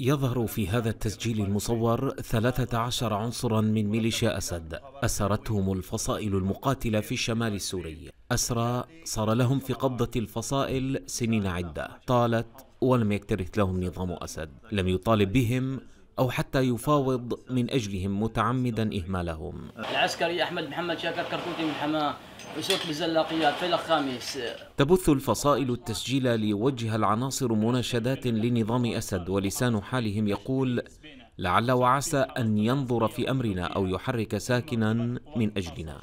يظهر في هذا التسجيل المصور 13 عنصرا من ميليشيا أسد أسرتهم الفصائل المقاتلة في الشمال السوري أسرى صار لهم في قبضة الفصائل سنين عدة طالت ولم يكترث لهم نظام أسد لم يطالب بهم أو حتى يفاوض من أجلهم متعمدا إهمالهم العسكري أحمد محمد شاكر كركوتي من حماه أسرت بالزلاقيات في الخامس تبث الفصائل التسجيل ليوجه العناصر مناشدات لنظام أسد ولسان حالهم يقول لعل وعسى أن ينظر في أمرنا أو يحرك ساكنا من أجلنا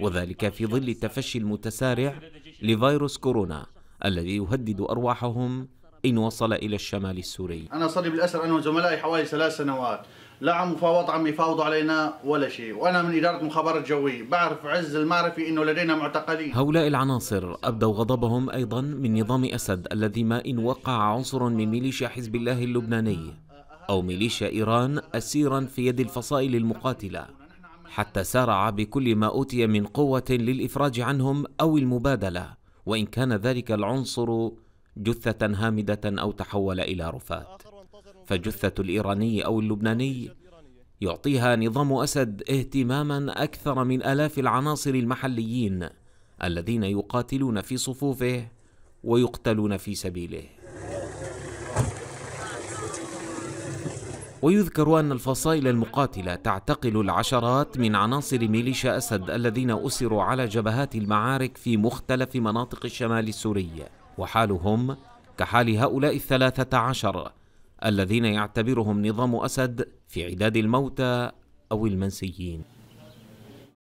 وذلك في ظل التفشي المتسارع لفيروس كورونا الذي يهدد أرواحهم إن وصل إلى الشمال السوري أنا صلي بالأسر أنا وزملائي حوالي ثلاث سنوات لا عم مفاوض عم يفاوضوا علينا ولا شيء وأنا من إدارة مخابرات جوية بعرف عز المعرفة إنه لدينا معتقلين هؤلاء العناصر أبدوا غضبهم أيضا من نظام أسد الذي ما إن وقع عنصر من ميليشيا حزب الله اللبناني أو ميليشيا إيران أسيرا في يد الفصائل المقاتلة حتى سارع بكل ما أوتي من قوة للإفراج عنهم أو المبادلة وإن كان ذلك العنصر جثة هامدة أو تحول إلى رفات فجثة الإيراني أو اللبناني يعطيها نظام أسد اهتماما أكثر من آلاف العناصر المحليين الذين يقاتلون في صفوفه ويقتلون في سبيله ويذكر أن الفصائل المقاتلة تعتقل العشرات من عناصر ميليشيا أسد الذين أسروا على جبهات المعارك في مختلف مناطق الشمال السوري وحالهم كحال هؤلاء الثلاثة عشر الذين يعتبرهم نظام أسد في عداد الموتى أو المنسيين